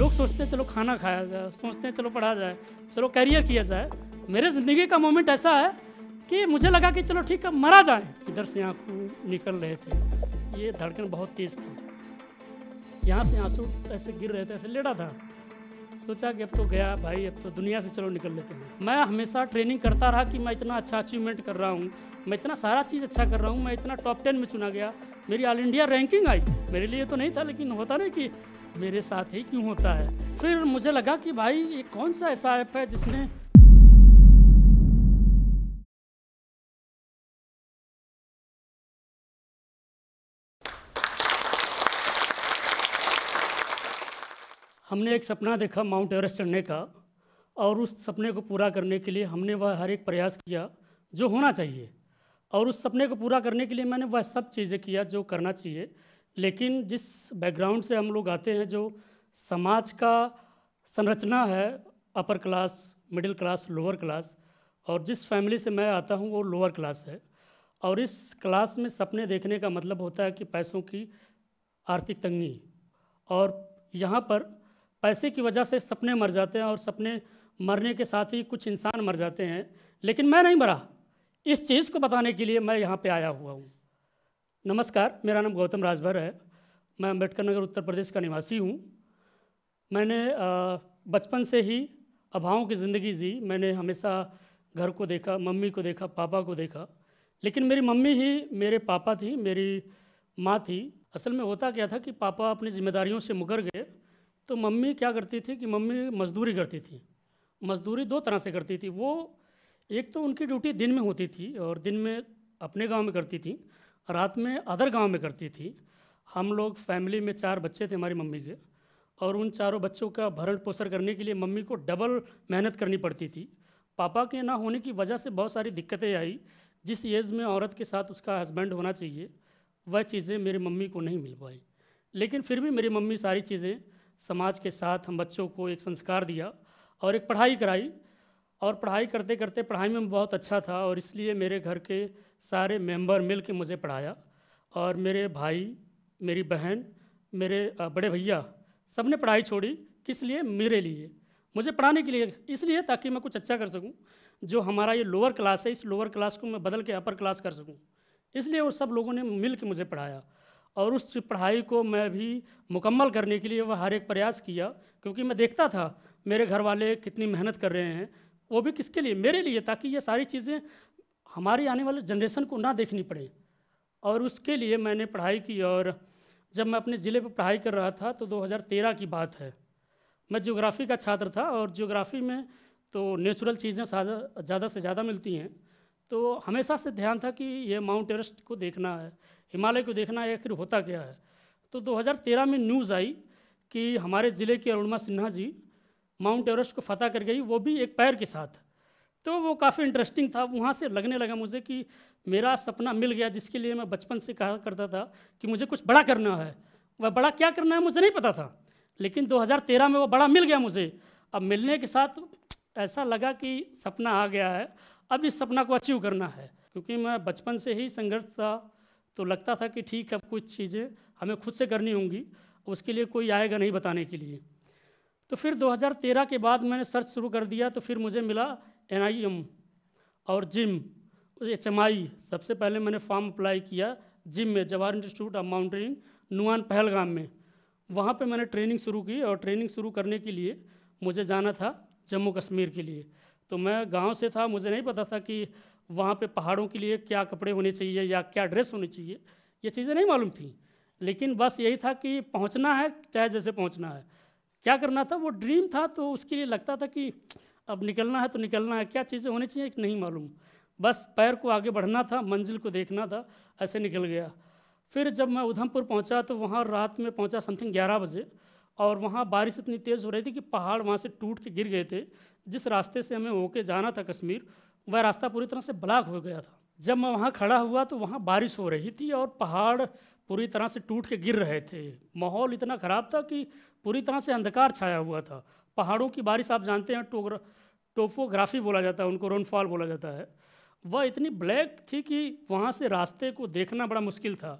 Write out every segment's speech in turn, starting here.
लोग सोचते हैं चलो खाना खाया जाए सोचते हैं चलो पढ़ा जाए चलो कैरियर किया जाए मेरे ज़िंदगी का मोमेंट ऐसा है कि मुझे लगा कि चलो ठीक है मरा जाए इधर से आंखू निकल रहे थे ये धड़कन बहुत तेज़ थी यहाँ से आंसू ऐसे गिर रहे थे ऐसे लेटा था सोचा कि अब तो गया भाई अब तो दुनिया से चलो निकल लेते हैं मैं हमेशा ट्रेनिंग करता रहा कि मैं इतना अच्छा अचीवमेंट कर रहा हूँ मैं इतना सारा चीज़ अच्छा कर रहा हूँ मैं इतना टॉप टेन में चुना गया मेरी ऑल इंडिया रैंकिंग आई मेरे लिए तो नहीं था लेकिन होता नहीं कि मेरे साथ ही क्यों होता है फिर मुझे लगा कि भाई ये कौन सा ऐसा ऐप है जिसने हमने एक सपना देखा माउंट एवरेस्ट चढ़ने का और उस सपने को पूरा करने के लिए हमने वह हर एक प्रयास किया जो होना चाहिए और उस सपने को पूरा करने के लिए मैंने वह सब चीज़ें किया जो करना चाहिए लेकिन जिस बैकग्राउंड से हम लोग आते हैं जो समाज का संरचना है upper class middle class lower class और जिस फैमिली से मैं आता हूँ वो लोअर क्लास है और इस क्लास में सपने देखने का मतलब होता है कि पैसों की आर्थिक तंगी और यहाँ पर पैसे की वजह से सपने मर जाते हैं और सपने मरने के साथ ही कुछ इंसान मर जाते हैं लेकिन मैं नहीं मरा इस चीज़ को बताने के लिए मैं यहाँ पे आया हुआ हूँ नमस्कार मेरा नाम गौतम राजभर है मैं अम्बेडकर नगर उत्तर प्रदेश का निवासी हूँ मैंने बचपन से ही अभावों की ज़िंदगी जी मैंने हमेशा घर को देखा मम्मी को देखा पापा को देखा लेकिन मेरी मम्मी ही मेरे पापा थी मेरी माँ थी असल में होता क्या था कि पापा अपनी जिम्मेदारियों से मुकर गए तो मम्मी क्या करती थी कि मम्मी मजदूरी करती थी मजदूरी दो तरह से करती थी वो एक तो उनकी ड्यूटी दिन में होती थी और दिन में अपने गांव में करती थी रात में अदर गांव में करती थी हम लोग फैमिली में चार बच्चे थे हमारी मम्मी के और उन चारों बच्चों का भरण पोषण करने के लिए मम्मी को डबल मेहनत करनी पड़ती थी पापा के ना होने की वजह से बहुत सारी दिक्कतें आई जिस एज में औरत के साथ उसका हस्बैंड होना चाहिए वह चीज़ें मेरी मम्मी को नहीं मिल पाई लेकिन फिर भी मेरी मम्मी सारी चीज़ें समाज के साथ हम बच्चों को एक संस्कार दिया और एक पढ़ाई कराई और पढ़ाई करते करते पढ़ाई में बहुत अच्छा था और इसलिए मेरे घर के सारे मेंबर मिल के मुझे पढ़ाया और मेरे भाई मेरी बहन मेरे बड़े भैया सब ने पढ़ाई छोड़ी किस लिए मेरे लिए मुझे पढ़ाने के लिए इसलिए ताकि मैं कुछ अच्छा कर सकूं जो हमारा ये लोअर क्लास है इस लोअर क्लास को मैं बदल के अपर क्लास कर सकूँ इसलिए वो सब लोगों ने मिल के मुझे पढ़ाया और उस पढ़ाई को मैं भी मुकम्मल करने के लिए वह हर एक प्रयास किया क्योंकि मैं देखता था मेरे घर वाले कितनी मेहनत कर रहे हैं वो भी किसके लिए मेरे लिए ताकि ये सारी चीज़ें हमारी आने वाले जनरेशन को ना देखनी पड़े और उसके लिए मैंने पढ़ाई की और जब मैं अपने ज़िले पर पढ़ाई कर रहा था तो 2013 की बात है मैं ज्योग्राफ़ी का छात्र था और ज्योग्राफ़ी में तो नेचुरल चीज़ें ज़्यादा से ज़्यादा मिलती हैं तो हमेशा से ध्यान था कि ये माउंट एवरेस्ट को देखना है हिमालय को देखना है आखिर होता क्या है तो 2013 में न्यूज़ आई कि हमारे ज़िले के अरुणमा सिन्हा जी माउंट एवरेस्ट को फतह कर गई वो भी एक पैर के साथ तो वो काफ़ी इंटरेस्टिंग था वहाँ से लगने लगा मुझे कि मेरा सपना मिल गया जिसके लिए मैं बचपन से कहा करता था कि मुझे कुछ बड़ा करना है वह बड़ा क्या करना है मुझे नहीं पता था लेकिन 2013 में वो बड़ा मिल गया मुझे अब मिलने के साथ ऐसा लगा कि सपना आ गया है अब इस सपना को अचीव करना है क्योंकि मैं बचपन से ही संघर्ष था तो लगता था कि ठीक है कुछ चीज़ें हमें खुद से करनी होंगी उसके लिए कोई आएगा नहीं बताने के लिए तो फिर 2013 के बाद मैंने सर्च शुरू कर दिया तो फिर मुझे मिला एन और जिम एच सबसे पहले मैंने फॉर्म अप्लाई किया जिम में Jawahar Institute of Mountaineering Nunwan Pahalgam में वहाँ पे मैंने ट्रेनिंग शुरू की और ट्रेनिंग शुरू करने के लिए मुझे जाना था जम्मू कश्मीर के लिए तो मैं गांव से था मुझे नहीं पता था कि वहाँ पे पहाड़ों के लिए क्या कपड़े होने चाहिए या क्या ड्रेस होनी चाहिए ये चीज़ें नहीं मालूम थी लेकिन बस यही था कि पहुँचना है चाहे जैसे पहुँचना है क्या करना था वो ड्रीम था तो उसके लिए लगता था कि अब निकलना है तो निकलना है क्या चीज़ें होनी चाहिए नहीं मालूम बस पैर को आगे बढ़ना था मंजिल को देखना था ऐसे निकल गया फिर जब मैं उधमपुर पहुंचा तो वहाँ रात में पहुंचा समथिंग 11 बजे और वहाँ बारिश इतनी तेज़ हो रही थी कि पहाड़ वहाँ से टूट के गिर गए थे जिस रास्ते से हमें होके जाना था कश्मीर वह रास्ता पूरी तरह से ब्लॉक हो गया था जब मैं वहाँ खड़ा हुआ तो वहाँ बारिश हो रही थी और पहाड़ पूरी तरह से टूट के गिर रहे थे माहौल इतना ख़राब था कि पूरी तरह से अंधकार छाया हुआ था पहाड़ों की बारिश आप जानते हैं टोग्रा टोफोग्राफी बोला जाता है उनको रोनफॉल बोला जाता है वह इतनी ब्लैक थी कि वहाँ से रास्ते को देखना बड़ा मुश्किल था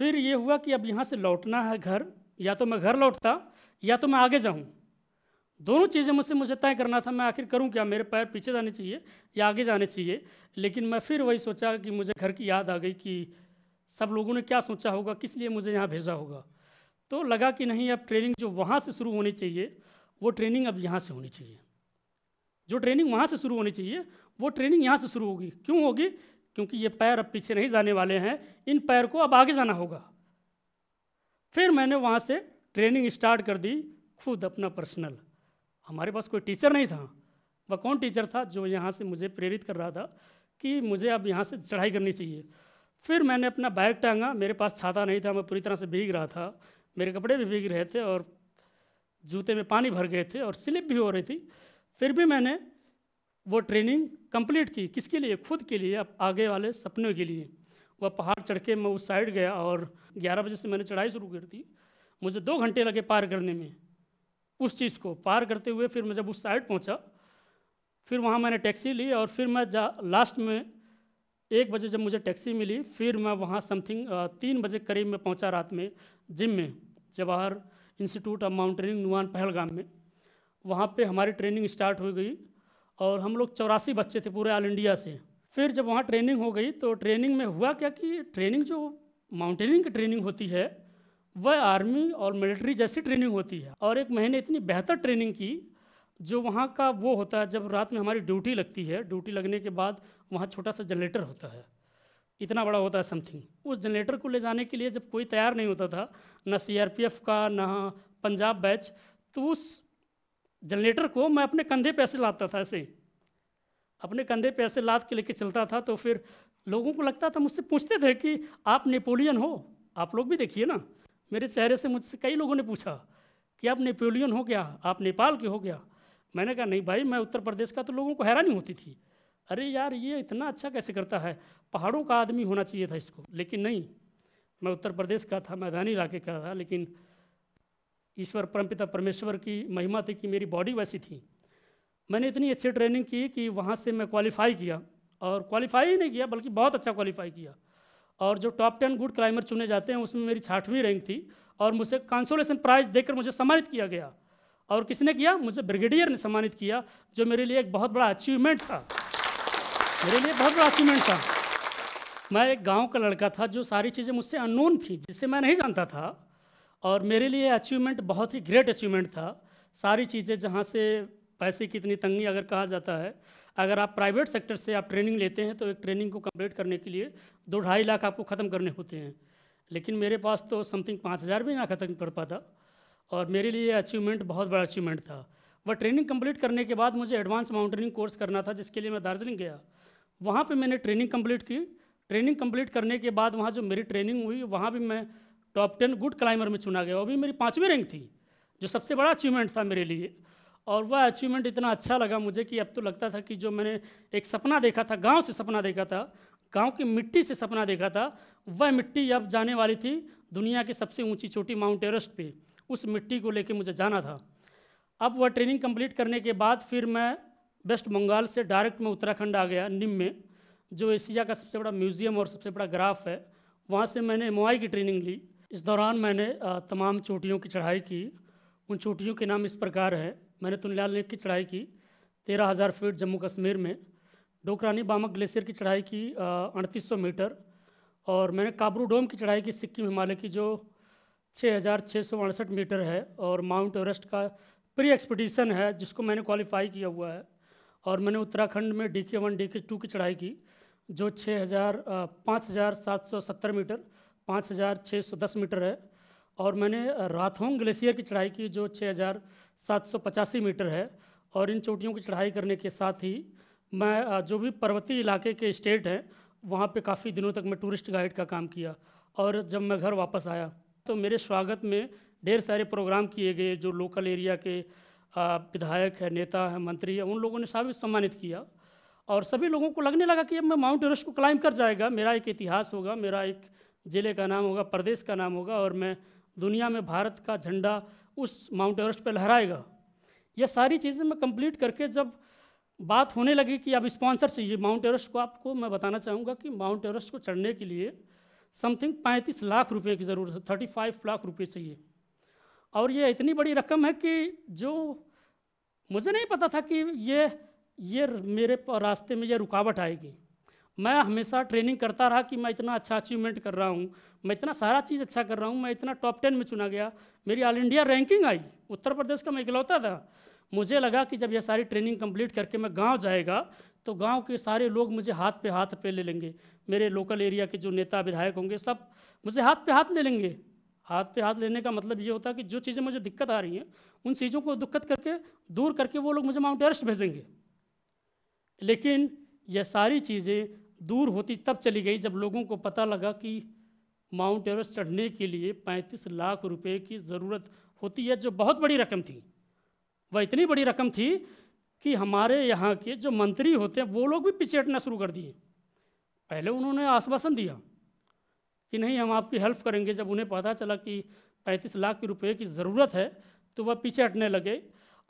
फिर ये हुआ कि अब यहाँ से लौटना है घर या तो मैं घर लौटता या तो मैं आगे जाऊँ दोनों चीज़ें मुझसे मुझे तय करना था मैं आखिर करूँ क्या मेरे पैर पीछे जाने चाहिए या आगे जाने चाहिए लेकिन मैं फिर वही सोचा कि मुझे घर की याद आ गई कि सब लोगों ने क्या सोचा होगा किस लिए मुझे यहाँ भेजा होगा तो लगा कि नहीं अब ट्रेनिंग जो वहाँ से शुरू होनी चाहिए वो ट्रेनिंग अब यहाँ से होनी चाहिए जो ट्रेनिंग वहाँ से शुरू होनी चाहिए वो ट्रेनिंग यहाँ से शुरू होगी क्यों होगी क्योंकि ये पैर अब पीछे नहीं जाने वाले हैं इन पैर को अब आगे जाना होगा फिर मैंने वहाँ से ट्रेनिंग स्टार्ट कर दी खुद अपना पर्सनल हमारे पास कोई टीचर नहीं था वह कौन टीचर था जो यहाँ से मुझे प्रेरित कर रहा था कि मुझे अब यहाँ से चढ़ाई करनी चाहिए फिर मैंने अपना बैग टांगा मेरे पास छाता नहीं था मैं पूरी तरह से भीग रहा था मेरे कपड़े भी भीग रहे थे और जूते में पानी भर गए थे और स्लिप भी हो रही थी फिर भी मैंने वो ट्रेनिंग कंप्लीट की किसके लिए खुद के लिए आगे वाले सपनों के लिए वह पहाड़ चढ़ के मैं उस साइड गया और 11 बजे से मैंने चढ़ाई शुरू कर दी मुझे दो घंटे लगे पार करने में उस चीज़ को पार करते हुए फिर मैं जब उस साइड पहुंचा फिर वहाँ मैंने टैक्सी ली और फिर मैं जा लास्ट में एक बजे जब मुझे टैक्सी मिली फिर मैं वहाँ समथिंग तीन बजे करीब में पहुँचा रात में जिम में Jawahar Institute of Mountaineering Nunwan Pahalgam में वहाँ पे हमारी ट्रेनिंग स्टार्ट हो गई और हम लोग चौरासी बच्चे थे पूरे ऑल इंडिया से फिर जब वहाँ ट्रेनिंग हो गई तो ट्रेनिंग में हुआ क्या कि ट्रेनिंग जो माउंटेनिंग की ट्रेनिंग होती है वह आर्मी और मिलिट्री जैसी ट्रेनिंग होती है और एक महीने इतनी बेहतर ट्रेनिंग की जो वहाँ का वो होता है जब रात में हमारी ड्यूटी लगती है ड्यूटी लगने के बाद वहाँ छोटा सा जनरेटर होता है इतना बड़ा होता है समथिंग उस जनरेटर को ले जाने के लिए जब कोई तैयार नहीं होता था ना सी का ना पंजाब बैच तो उस जनरेटर को मैं अपने कंधे पे ऐसे लादता था ऐसे अपने कंधे पे ऐसे लाद के लेके चलता था तो फिर लोगों को लगता था मुझसे पूछते थे कि आप नेपोलियन हो आप लोग भी देखिए ना मेरे चेहरे से मुझसे कई लोगों ने पूछा कि आप नेपोलियन हो क्या आप नेपाल के हो क्या मैंने कहा नहीं भाई मैं उत्तर प्रदेश का तो लोगों को हैरानी होती थी अरे यार ये इतना अच्छा कैसे करता है पहाड़ों का आदमी होना चाहिए था इसको लेकिन नहीं मैं उत्तर प्रदेश का था मैदानी इलाके का था लेकिन ईश्वर परमपिता परमेश्वर की महिमा थी कि मेरी बॉडी वैसी थी मैंने इतनी अच्छी ट्रेनिंग की कि वहाँ से मैं क्वालिफाई किया और क्वालिफाई ही नहीं किया बल्कि बहुत अच्छा क्वालिफाई किया और जो टॉप टेन गुड क्लाइंबर चुने जाते हैं उसमें मेरी छाठवीं रैंक थी और मुझे कॉन्सोलेशन प्राइज़ देकर मुझे सम्मानित किया गया और किसने किया मुझे ब्रिगेडियर ने सम्मानित किया जो मेरे लिए एक बहुत बड़ा अचीवमेंट था मेरे लिए बहुत बड़ा अचीवमेंट था मैं एक गांव का लड़का था जो सारी चीज़ें मुझसे अननोन थी जिसे मैं नहीं जानता था और मेरे लिए अचीवमेंट बहुत ही ग्रेट अचीवमेंट था सारी चीज़ें जहाँ से पैसे की इतनी तंगी अगर कहा जाता है अगर आप प्राइवेट सेक्टर से आप ट्रेनिंग लेते हैं तो एक ट्रेनिंग को कम्प्लीट करने के लिए दो ढाई लाख आपको ख़त्म करने होते हैं लेकिन मेरे पास तो समथिंग पाँच हज़ार भी ना ख़त्म कर पाता और मेरे लिए अचीवमेंट बहुत बड़ा अचीवमेंट था वह ट्रेनिंग कंप्लीट करने के बाद मुझे एडवांस माउंटेनिंग कोर्स करना था जिसके लिए मैं दार्जिलिंग गया वहाँ पर मैंने ट्रेनिंग कम्प्लीट की ट्रेनिंग कम्प्लीट करने के बाद वहाँ जो मेरी ट्रेनिंग हुई वहाँ भी मैं टॉप टेन गुड क्लाइंबर में चुना गया वो भी मेरी पाँचवीं रैंक थी जो सबसे बड़ा अचीवमेंट था मेरे लिए और वह अचीवमेंट इतना अच्छा लगा मुझे कि अब तो लगता था कि जो मैंने एक सपना देखा था गाँव से सपना देखा था गाँव की मिट्टी से सपना देखा था वह मिट्टी अब जाने वाली थी दुनिया की सबसे ऊँची चोटी माउंट एवरेस्ट पर उस मिट्टी को लेके मुझे जाना था अब वह ट्रेनिंग कंप्लीट करने के बाद फिर मैं वेस्ट बंगाल से डायरेक्ट मैं उत्तराखंड आ गया निम में जो एशिया का सबसे बड़ा म्यूज़ियम और सबसे बड़ा ग्राफ है वहाँ से मैंने एम की ट्रेनिंग ली इस दौरान मैंने तमाम चोटियों की चढ़ाई की उन चोटियों के नाम इस प्रकार है मैंने तुनलाल लेक की चढ़ाई की तेरह हज़ार फीट जम्मू कश्मीर में डोकरानी बामक ग्लेशियर की चढ़ाई की अड़तीस सौ मीटर और मैंने काबरू डोम की चढ़ाई की सिक्किम हिमालय की जो छः मीटर है और माउंट एवरेस्ट का प्री एक्सपीडिशन है जिसको मैंने क्वालिफाई किया हुआ है और मैंने उत्तराखंड में डी के वन डी के टू की चढ़ाई की जो छः हज़ार पाँच हज़ार सात सौ सत्तर मीटर पाँच हज़ार छः सौ दस मीटर है और मैंने राथोंग ग्लेशियर की चढ़ाई की जो छः हज़ार सात सौ पचासी मीटर है और इन चोटियों की चढ़ाई करने के साथ ही मैं जो भी पर्वतीय इलाके के स्टेट हैं वहाँ पे काफ़ी दिनों तक मैं टूरिस्ट गाइड का काम किया और जब मैं घर वापस आया तो मेरे स्वागत में ढेर सारे प्रोग्राम किए गए जो लोकल एरिया के विधायक है नेता है मंत्री है उन लोगों ने सभी सम्मानित किया और सभी लोगों को लगने लगा कि अब मैं माउंट एवरेस्ट को क्लाइम कर जाएगा मेरा एक इतिहास होगा मेरा एक ज़िले का नाम होगा प्रदेश का नाम होगा और मैं दुनिया में भारत का झंडा उस माउंट एवरेस्ट पर लहराएगा यह सारी चीज़ें मैं कंप्लीट करके जब बात होने लगी कि अब स्पॉन्सर चाहिए माउंट एवरेस्ट को आपको मैं बताना चाहूँगा कि माउंट एवरेस्ट को चढ़ने के लिए समथिंग पैंतीस लाख रुपए की ज़रूरत है थर्टी फाइव लाख रुपए चाहिए और ये इतनी बड़ी रकम है कि जो मुझे नहीं पता था कि ये ये मेरे रास्ते में ये रुकावट आएगी मैं हमेशा ट्रेनिंग करता रहा कि मैं इतना अच्छा अचीवमेंट कर रहा हूँ मैं इतना सारा चीज़ अच्छा कर रहा हूँ मैं इतना टॉप टेन में चुना गया मेरी ऑल इंडिया रैंकिंग आई उत्तर प्रदेश का मैं इकलौता था मुझे लगा कि जब यह सारी ट्रेनिंग कंप्लीट करके मैं गांव जाएगा तो गांव के सारे लोग मुझे हाथ पे हाथ पे ले लेंगे मेरे लोकल एरिया के जो नेता विधायक होंगे सब मुझे हाथ पे हाथ ले लेंगे हाथ पे हाथ लेने का मतलब ये होता है कि जो चीज़ें मुझे दिक्कत आ रही हैं उन चीज़ों को दिक्कत करके दूर करके वो लोग मुझे माउंट एवरेस्ट भेजेंगे लेकिन यह सारी चीज़ें दूर होती तब चली गई जब लोगों को पता लगा कि माउंट एवरेस्ट चढ़ने के लिए 35 लाख रुपए की ज़रूरत होती है जो बहुत बड़ी रकम थी वह इतनी बड़ी रकम थी कि हमारे यहाँ के जो मंत्री होते हैं वो लोग भी पिछेटना शुरू कर दिए पहले उन्होंने आश्वासन दिया कि नहीं हम आपकी हेल्प करेंगे जब उन्हें पता चला कि पैंतीस लाख के रुपए की ज़रूरत है तो वह पीछे हटने लगे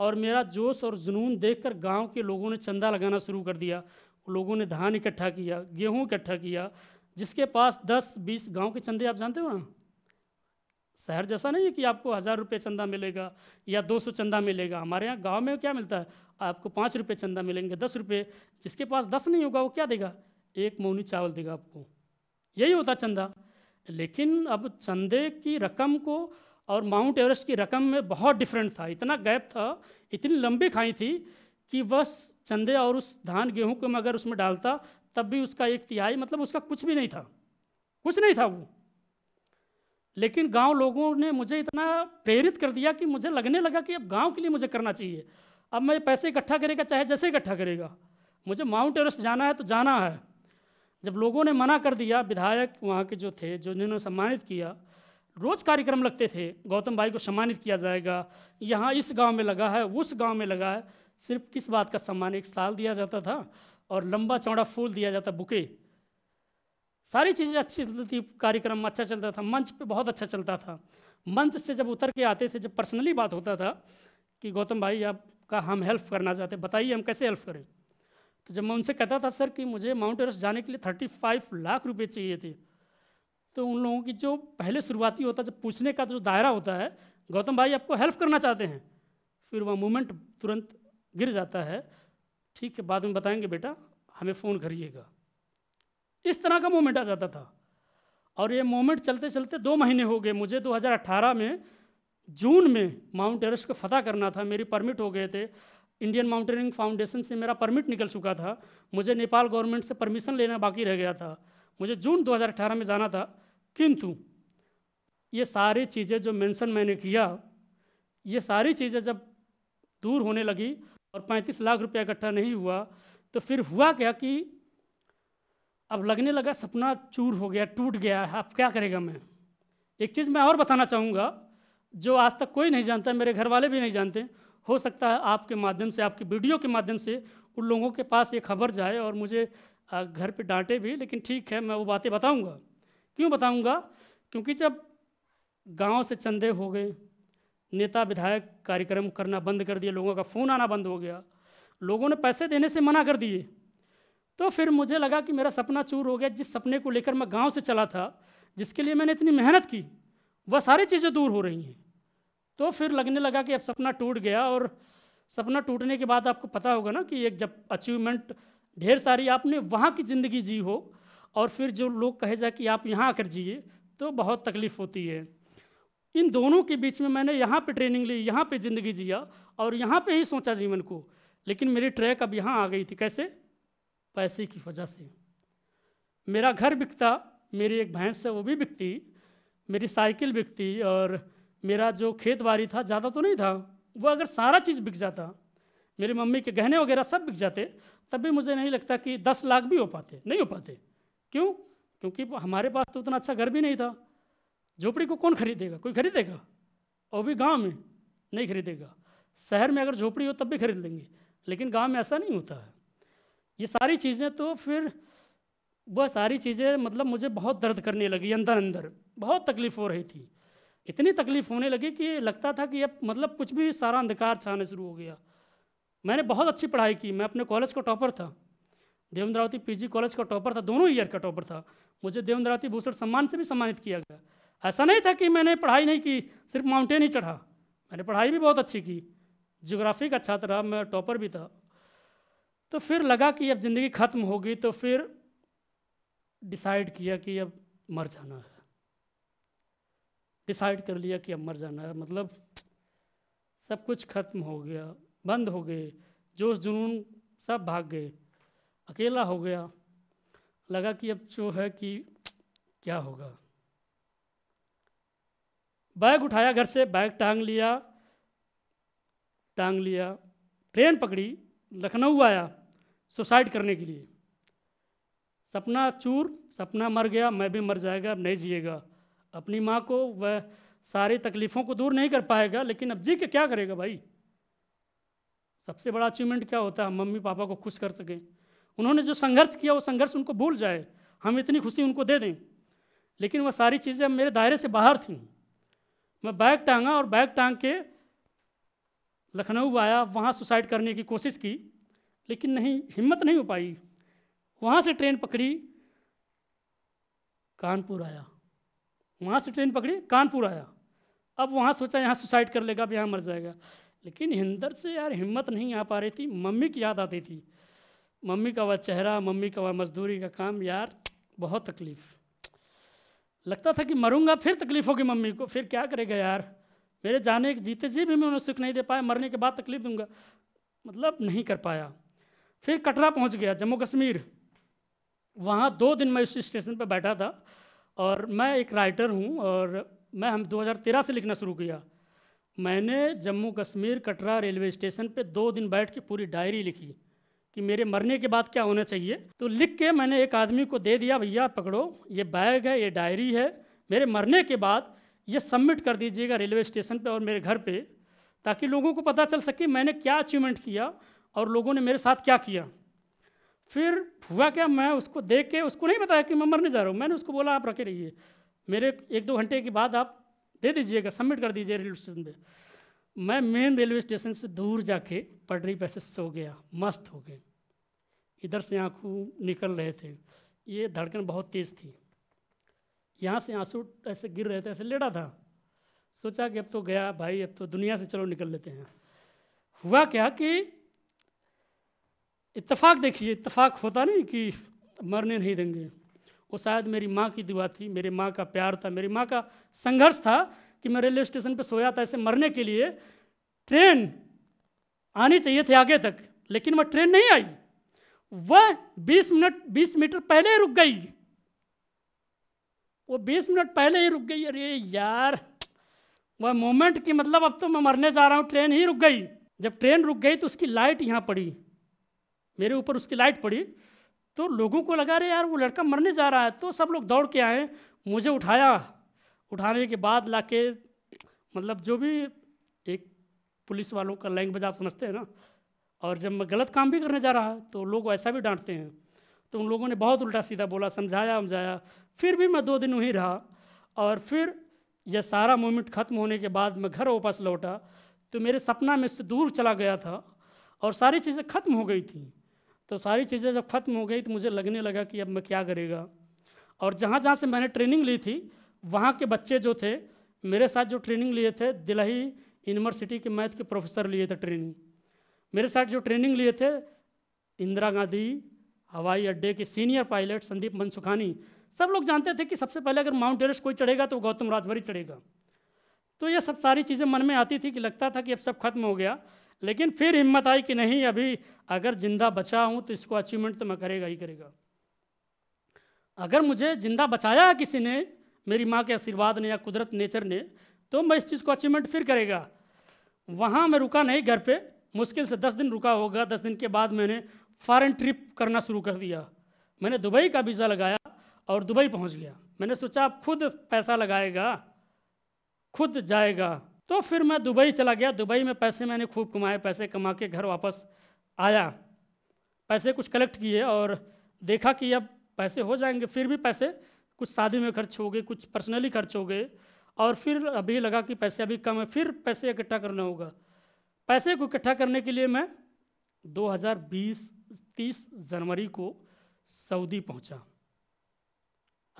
और मेरा जोश और जुनून देखकर गांव के लोगों ने चंदा लगाना शुरू कर दिया लोगों ने धान इकट्ठा किया गेहूँ इकट्ठा किया जिसके पास दस बीस गाँव के चंदे आप जानते हो ना शहर जैसा नहीं है कि आपको हज़ार रुपये चंदा मिलेगा या दो सौ चंदा मिलेगा हमारे यहाँ गाँव में क्या मिलता है आपको पाँच रुपये चंदा मिलेंगे दस रुपये जिसके पास दस नहीं होगा वो क्या देगा एक मौनी चावल देगा आपको यही होता चंदा लेकिन अब चंदे की रकम को और माउंट एवरेस्ट की रकम में बहुत डिफरेंट था इतना गैप था इतनी लंबी खाई थी कि बस चंदे और उस धान गेहूं को मैं अगर उसमें डालता तब भी उसका एक तिहाई मतलब उसका कुछ भी नहीं था कुछ नहीं था वो लेकिन गांव लोगों ने मुझे इतना प्रेरित कर दिया कि मुझे लगने लगा कि अब गांव के लिए मुझे करना चाहिए अब मैं पैसे इकट्ठा करेगा चाहे जैसे इकट्ठा करेगा मुझे माउंट एवरेस्ट जाना है तो जाना है जब लोगों ने मना कर दिया विधायक वहाँ के जो थे जो जिन्होंने सम्मानित किया रोज़ कार्यक्रम लगते थे गौतम भाई को सम्मानित किया जाएगा यहाँ इस गांव में लगा है उस गांव में लगा है सिर्फ किस बात का सम्मान एक साल दिया जाता था और लंबा चौड़ा फूल दिया जाता बुके सारी चीज़ें अच्छी चलती थी कार्यक्रम अच्छा चलता था मंच पे बहुत अच्छा चलता था मंच से जब उतर के आते थे जब पर्सनली बात होता था कि गौतम भाई आप का हम हेल्प करना चाहते हैं बताइए हम कैसे हेल्प करें तो जब मैं उनसे कहता था सर कि मुझे माउंट एवरेस्ट जाने के लिए थर्टी फाइव लाख रुपये चाहिए थे तो उन लोगों की जो पहले शुरुआती होता है जब पूछने का जो दायरा होता है गौतम भाई आपको हेल्प करना चाहते हैं फिर वह मोमेंट तुरंत गिर जाता है ठीक है बाद में बताएंगे बेटा हमें फ़ोन करिएगा इस तरह का मोमेंट आ जाता था और ये मोमेंट चलते चलते दो महीने हो गए मुझे 2018 में जून में माउंट एवरेस्ट को फतह करना था मेरी परमिट हो गए थे इंडियन माउंटेनियरिंग फाउंडेशन से मेरा परमिट निकल चुका था मुझे नेपाल गवर्नमेंट से परमिशन लेना बाकी रह गया था मुझे जून 2018 में जाना था किंतु ये सारी चीज़ें जो मेंशन मैंने किया ये सारी चीज़ें जब दूर होने लगी और 35 लाख रुपया इकट्ठा नहीं हुआ तो फिर हुआ क्या कि अब लगने लगा सपना चूर हो गया टूट गया है अब क्या करेगा मैं एक चीज़ मैं और बताना चाहूँगा जो आज तक कोई नहीं जानता मेरे घर वाले भी नहीं जानते हो सकता है आपके माध्यम से आपकी वीडियो के माध्यम से उन लोगों के पास ये खबर जाए और मुझे घर पे डांटे भी लेकिन ठीक है मैं वो बातें बताऊंगा क्यों बताऊंगा क्योंकि जब गांव से चंदे हो गए नेता विधायक कार्यक्रम करना बंद कर दिए लोगों का फ़ोन आना बंद हो गया लोगों ने पैसे देने से मना कर दिए तो फिर मुझे लगा कि मेरा सपना चूर हो गया जिस सपने को लेकर मैं गाँव से चला था जिसके लिए मैंने इतनी मेहनत की वह सारी चीज़ें दूर हो रही हैं तो फिर लगने लगा कि अब सपना टूट गया और सपना टूटने के बाद आपको पता होगा ना कि एक जब अचीवमेंट ढेर सारी आपने वहाँ की ज़िंदगी जी हो और फिर जो लोग कहे जाए कि आप यहाँ आकर जिए तो बहुत तकलीफ़ होती है इन दोनों के बीच में मैंने यहाँ पे ट्रेनिंग ली यहाँ पे ज़िंदगी जिया और यहाँ पे ही सोचा जीवन को लेकिन मेरी ट्रैक अब यहाँ आ गई थी कैसे पैसे की वजह से मेरा घर बिकता मेरी एक भैंस है वो भी बिकती मेरी साइकिल बिकती और मेरा जो खेत बाड़ी था ज़्यादा तो नहीं था वो अगर सारा चीज़ बिक जाता मेरी मम्मी के गहने वगैरह सब बिक जाते तब भी मुझे नहीं लगता कि दस लाख भी हो पाते नहीं हो पाते क्यों क्योंकि हमारे पास तो उतना अच्छा घर भी नहीं था झोपड़ी को कौन खरीदेगा कोई खरीदेगा और भी गांव में नहीं खरीदेगा शहर में अगर झोपड़ी हो तब भी खरीद लेंगे लेकिन गांव में ऐसा नहीं होता है ये सारी चीज़ें तो फिर वह सारी चीज़ें मतलब मुझे बहुत दर्द करने लगी अंदर अंदर बहुत तकलीफ हो रही थी इतनी तकलीफ होने लगी कि लगता था कि अब मतलब कुछ भी सारा अंधकार छाने शुरू हो गया मैंने बहुत अच्छी पढ़ाई की मैं अपने कॉलेज का टॉपर था देवेंद्रावती पीजी कॉलेज का टॉपर था दोनों ईयर का टॉपर था मुझे देवेंद्रावती भूषण सम्मान से भी सम्मानित किया गया ऐसा नहीं था कि मैंने पढ़ाई नहीं की सिर्फ माउंटेन ही चढ़ा मैंने पढ़ाई भी बहुत अच्छी की जोग्राफी का छात्र रहा मैं टॉपर भी था तो फिर लगा कि अब ज़िंदगी ख़त्म होगी तो फिर डिसाइड किया कि अब मर जाना है डिसाइड कर लिया कि अब मर जाना है मतलब सब कुछ ख़त्म हो गया बंद हो गए जोश जुनून सब भाग गए अकेला हो गया लगा कि अब जो है कि क्या होगा बैग उठाया घर से बैग टांग लिया टांग लिया ट्रेन पकड़ी लखनऊ आया सुसाइड करने के लिए सपना चूर सपना मर गया मैं भी मर जाएगा अब नहीं जिएगा अपनी माँ को वह सारी तकलीफ़ों को दूर नहीं कर पाएगा लेकिन अब जी के क्या करेगा भाई सबसे बड़ा अचीवमेंट क्या होता है मम्मी पापा को खुश कर सकें उन्होंने जो संघर्ष किया वो संघर्ष उनको भूल जाए हम इतनी खुशी उनको दे दें लेकिन वह सारी चीज़ें मेरे दायरे से बाहर थीं मैं बैग टांगा और बैग टांग के लखनऊ आया वहाँ सुसाइड करने की कोशिश की लेकिन नहीं हिम्मत नहीं हो पाई वहाँ से ट्रेन पकड़ी कानपुर आया वहाँ से ट्रेन पकड़ी कानपुर आया अब वहाँ सोचा यहाँ सुसाइड कर लेगा अब यहाँ मर जाएगा लेकिन हिंदर से यार हिम्मत नहीं आ पा रही थी मम्मी की याद आती थी मम्मी का वह चेहरा मम्मी का वह मजदूरी का काम यार बहुत तकलीफ़ लगता था कि मरूंगा फिर तकलीफ होगी मम्मी को फिर क्या करेगा यार मेरे जाने जीते जी भी मैं उन्हें सुख नहीं दे पाया मरने के बाद तकलीफ दूंगा मतलब नहीं कर पाया फिर कटरा पहुंच गया जम्मू कश्मीर वहाँ दो दिन मैं उस स्टेशन पर बैठा था और मैं एक राइटर हूँ और मैं हम 2013 से लिखना शुरू किया मैंने जम्मू कश्मीर कटरा रेलवे स्टेशन पे दो दिन बैठ के पूरी डायरी लिखी कि मेरे मरने के बाद क्या होना चाहिए तो लिख के मैंने एक आदमी को दे दिया भैया पकड़ो ये बैग है ये डायरी है मेरे मरने के बाद ये सबमिट कर दीजिएगा रेलवे स्टेशन पे और मेरे घर पे ताकि लोगों को पता चल सके मैंने क्या अचीवमेंट किया और लोगों ने मेरे साथ क्या किया फिर हुआ क्या मैं उसको देख के उसको नहीं बताया कि मैं मरने जा रहा हूँ मैंने उसको बोला आप रखे रहिए मेरे एक दो घंटे के बाद आप दे दीजिएगा सबमिट कर दीजिए रेलवे स्टेशन पे मैं मेन रेलवे स्टेशन से दूर जाके पटरी पैसे सो गया मस्त हो गए इधर से आंखों निकल रहे थे ये धड़कन बहुत तेज़ थी यहाँ से आंसू ऐसे गिर रहे थे ऐसे लेटा था सोचा कि अब तो गया भाई अब तो दुनिया से चलो निकल लेते हैं हुआ क्या कि इतफाक़ देखिए इतफाक होता नहीं कि मरने नहीं देंगे वो शायद मेरी माँ की दुआ थी मेरी माँ का प्यार था मेरी माँ का संघर्ष था कि मैं रेलवे स्टेशन पर सोया था ऐसे मरने के लिए ट्रेन आनी चाहिए थी आगे तक लेकिन वह ट्रेन नहीं आई वह 20 मिनट 20 मीटर पहले ही रुक गई वो 20 मिनट पहले ही रुक गई अरे यार वह मोमेंट की मतलब अब तो मैं मरने जा रहा हूँ ट्रेन ही रुक गई जब ट्रेन रुक गई तो उसकी लाइट यहाँ पड़ी मेरे ऊपर उसकी लाइट पड़ी तो लोगों को लगा रहे यार वो लड़का मरने जा रहा है तो सब लोग दौड़ के आए मुझे उठाया उठाने के बाद ला के मतलब जो भी एक पुलिस वालों का लैंग्वेज आप समझते हैं ना और जब मैं गलत काम भी करने जा रहा तो लोग ऐसा भी डांटते हैं तो उन लोगों ने बहुत उल्टा सीधा बोला समझाया समझाया फिर भी मैं दो दिन वहीं रहा और फिर यह सारा मूवमेंट ख़त्म होने के बाद मैं घर वापस लौटा तो मेरे सपना में से दूर चला गया था और सारी चीज़ें ख़त्म हो गई थी तो सारी चीज़ें जब ख़त्म हो गई तो मुझे लगने लगा कि अब मैं क्या करेगा और जहाँ जहाँ से मैंने ट्रेनिंग ली थी वहाँ के बच्चे जो थे मेरे साथ जो ट्रेनिंग लिए थे दिल्ली यूनिवर्सिटी के मैथ के प्रोफेसर लिए थे ट्रेनिंग मेरे साथ जो ट्रेनिंग लिए थे इंदिरा गांधी हवाई अड्डे के सीनियर पायलट संदीप मनसुखानी सब लोग जानते थे कि सबसे पहले अगर माउंट एवरेस्ट कोई चढ़ेगा तो गौतम राजभरी चढ़ेगा तो ये सब सारी चीज़ें मन में आती थी कि लगता था कि अब सब खत्म हो गया लेकिन फिर हिम्मत आई कि नहीं अभी अगर ज़िंदा बचा हूँ तो इसको अचीवमेंट तो मैं करेगा ही करेगा अगर मुझे ज़िंदा बचाया किसी ने मेरी माँ के आशीर्वाद ने या कुदरत नेचर ने तो मैं इस चीज़ को अचीवमेंट फिर करेगा वहाँ मैं रुका नहीं घर पे मुश्किल से दस दिन रुका होगा दस दिन के बाद मैंने फॉरेन ट्रिप करना शुरू कर दिया मैंने दुबई का वीज़ा लगाया और दुबई पहुँच गया मैंने सोचा आप खुद पैसा लगाएगा खुद जाएगा तो फिर मैं दुबई चला गया दुबई में पैसे मैंने खूब कमाए पैसे कमा के घर वापस आया पैसे कुछ कलेक्ट किए और देखा कि अब पैसे हो जाएंगे फिर भी पैसे कुछ शादी में खर्च हो गए कुछ पर्सनली खर्च हो गए और फिर अभी लगा कि पैसे अभी कम है फिर पैसे इकट्ठा करना होगा पैसे को इकट्ठा करने के लिए मैं 2020-30 जनवरी को सऊदी पहुंचा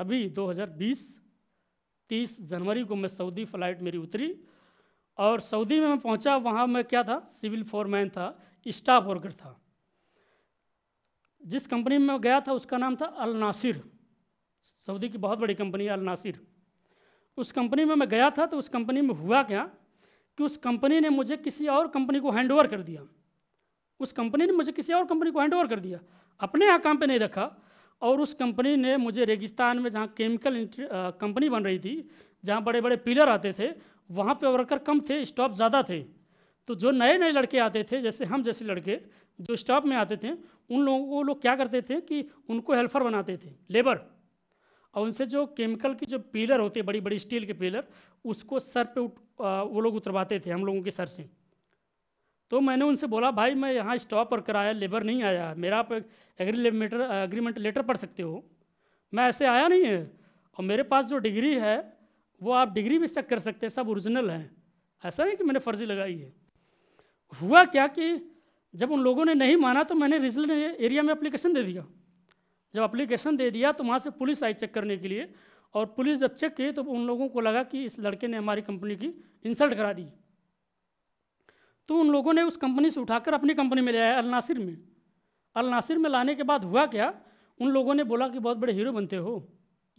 अभी 2020-30 जनवरी को मैं सऊदी फ़्लाइट मेरी उतरी और सऊदी में मैं पहुंचा वहाँ मैं क्या था सिविल फोरमैन था स्टाफ वर्कर था जिस कंपनी में मैं गया था उसका नाम था अल नासिर सऊदी की बहुत बड़ी कंपनी अल नासिर उस कंपनी में मैं गया था तो उस कंपनी में हुआ क्या कि उस कंपनी ने मुझे किसी और कंपनी को हैंड ओवर कर दिया उस कंपनी ने मुझे किसी और कंपनी को हैंड ओवर कर दिया अपने यहाँ काम पर नहीं रखा और उस कंपनी ने मुझे रेगिस्तान में जहाँ केमिकल कंपनी बन रही थी जहाँ बड़े बड़े पिलर आते थे वहाँ पे वर्कर कम थे स्टाफ ज़्यादा थे तो जो नए नए लड़के आते थे जैसे हम जैसे लड़के जो स्टाफ में आते थे उन लोगों को लोग क्या करते थे कि उनको हेल्पर बनाते थे लेबर और उनसे जो केमिकल की जो पीलर होते बड़ी बड़ी स्टील के पीलर उसको सर पे उठ वो लोग उतरवाते थे हम लोगों के सर से तो मैंने उनसे बोला भाई मैं यहाँ स्टॉप पर कराया लेबर नहीं आया मेरा आप एग्रीमेंटर एग्रीमेंट लेटर पढ़ सकते हो मैं ऐसे आया नहीं है और मेरे पास जो डिग्री है वो आप डिग्री भी चेक कर सकते हैं सब ओरिजिनल हैं ऐसा नहीं कि मैंने फर्जी लगाई है हुआ क्या कि जब उन लोगों ने नहीं माना तो मैंने रिजल एरिया में अप्लीकेशन दे दिया जब अप्लीकेशन दे दिया तो वहाँ से पुलिस आई चेक करने के लिए और पुलिस जब चेक की तो उन लोगों को लगा कि इस लड़के ने हमारी कंपनी की इंसल्ट करा दी तो उन लोगों ने उस कंपनी से उठाकर अपनी कंपनी में ले आया अलनासिर में अलनासिर में लाने के बाद हुआ क्या उन लोगों ने बोला कि बहुत बड़े हीरो बनते हो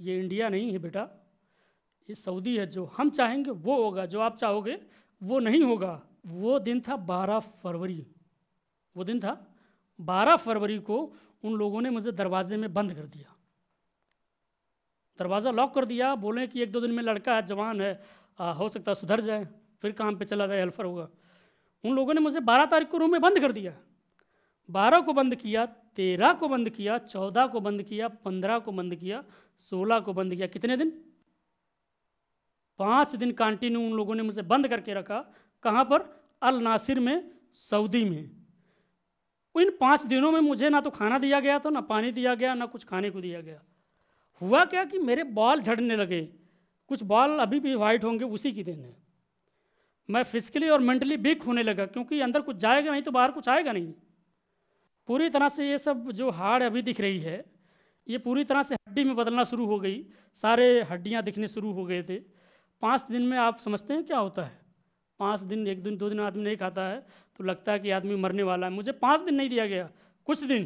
ये इंडिया नहीं है बेटा ये सऊदी है जो हम चाहेंगे वो होगा जो आप चाहोगे वो नहीं होगा वो दिन था 12 फरवरी वो दिन था 12 फरवरी को उन लोगों ने मुझे दरवाजे में बंद कर दिया दरवाज़ा लॉक कर दिया बोले कि एक दो दिन में लड़का है जवान है आ, हो सकता है सुधर जाए फिर काम पे चला जाए हेल्फर होगा उन लोगों ने मुझे 12 तारीख को रूम में बंद कर दिया 12 को बंद किया 13 को बंद किया 14 को बंद किया 15 को बंद किया 16 को बंद किया कितने दिन पाँच दिन कंटिन्यू उन लोगों ने मुझे बंद करके रखा कहाँ पर अल नासिर में सऊदी में इन पाँच दिनों में मुझे ना तो खाना दिया गया था ना पानी दिया गया ना कुछ खाने को दिया गया हुआ क्या कि मेरे बाल झड़ने लगे कुछ बाल अभी भी वाइट होंगे उसी की दिन है मैं फिजिकली और मेंटली वीक होने लगा क्योंकि अंदर कुछ जाएगा नहीं तो बाहर कुछ आएगा नहीं पूरी तरह से ये सब जो हाड़ अभी दिख रही है ये पूरी तरह से हड्डी में बदलना शुरू हो गई सारे हड्डियाँ दिखने शुरू हो गए थे पाँच दिन में आप समझते हैं क्या होता है पाँच दिन एक दिन दो दिन आदमी नहीं खाता है तो लगता है कि आदमी मरने वाला है मुझे पाँच दिन नहीं दिया गया कुछ दिन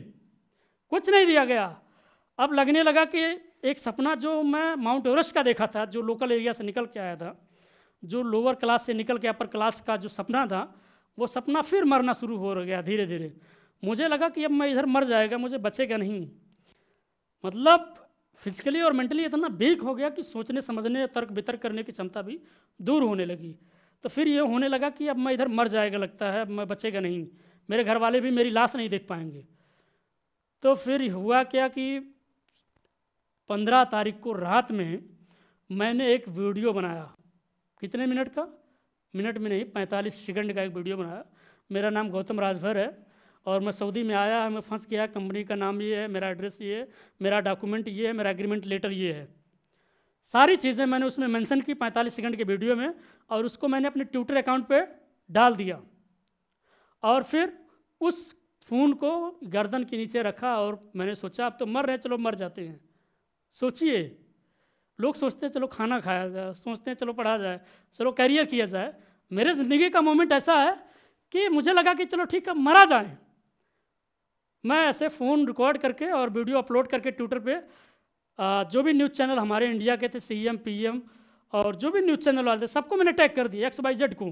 कुछ नहीं दिया गया अब लगने लगा कि एक सपना जो मैं माउंट एवरेस्ट का देखा था जो लोकल एरिया से निकल के आया था जो लोअर क्लास से निकल के अपर क्लास का जो सपना था वो सपना फिर मरना शुरू हो गया धीरे धीरे मुझे लगा कि अब मैं इधर मर जाएगा मुझे बचेगा नहीं मतलब फिजिकली और मेंटली इतना वीक हो गया कि सोचने समझने तर्क वितर्क करने की क्षमता भी दूर होने लगी तो फिर ये होने लगा कि अब मैं इधर मर जाएगा लगता है अब मैं बचेगा नहीं मेरे घर वाले भी मेरी लाश नहीं देख पाएंगे तो फिर हुआ क्या कि पंद्रह तारीख को रात में मैंने एक वीडियो बनाया कितने मिनट का मिनट में नहीं पैंतालीस सेकंड का एक वीडियो बनाया मेरा नाम गौतम राजभर है और मैं सऊदी में आया मैं फंस गया कंपनी का नाम ये है मेरा एड्रेस ये है मेरा डॉक्यूमेंट ये है मेरा एग्रीमेंट लेटर ये है सारी चीज़ें मैंने उसमें मेंशन की 45 सेकंड के वीडियो में और उसको मैंने अपने ट्विटर अकाउंट पे डाल दिया और फिर उस फ़ोन को गर्दन के नीचे रखा और मैंने सोचा अब तो मर रहे चलो मर जाते हैं सोचिए लोग सोचते हैं चलो खाना खाया जाए सोचते हैं चलो पढ़ा जाए चलो कैरियर किया जाए मेरे ज़िंदगी का मोमेंट ऐसा है कि मुझे लगा कि चलो ठीक है मरा जाए मैं ऐसे फ़ोन रिकॉर्ड करके और वीडियो अपलोड करके ट्विटर पे जो भी न्यूज़ चैनल हमारे इंडिया के थे सी एम पी एम और जो भी न्यूज़ चैनल वाले थे सबको मैंने टैग कर दिया एक्स वाई जेड को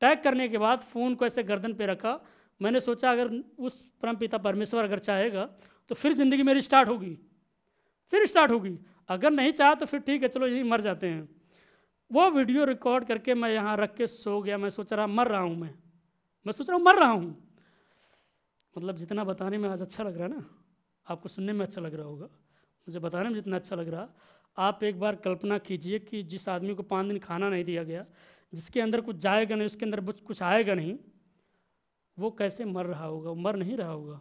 टैग करने के बाद फ़ोन को ऐसे गर्दन पे रखा मैंने सोचा अगर उस परम पिता परमेश्वर अगर चाहेगा तो फिर ज़िंदगी मेरी स्टार्ट होगी फिर स्टार्ट होगी अगर नहीं चाहा तो फिर ठीक है चलो यहीं मर जाते हैं वो वीडियो रिकॉर्ड करके मैं यहाँ रख के सो गया मैं सोच रहा मर रहा हूँ मैं मैं सोच रहा हूँ मर रहा हूँ मतलब जितना बताने में आज अच्छा लग रहा है ना आपको सुनने में अच्छा लग रहा होगा मुझे बताने में जितना अच्छा लग रहा आप एक बार कल्पना कीजिए कि जिस आदमी को पाँच दिन खाना नहीं दिया गया जिसके अंदर कुछ जाएगा नहीं उसके अंदर कुछ आएगा नहीं वो कैसे मर रहा होगा मर नहीं रहा होगा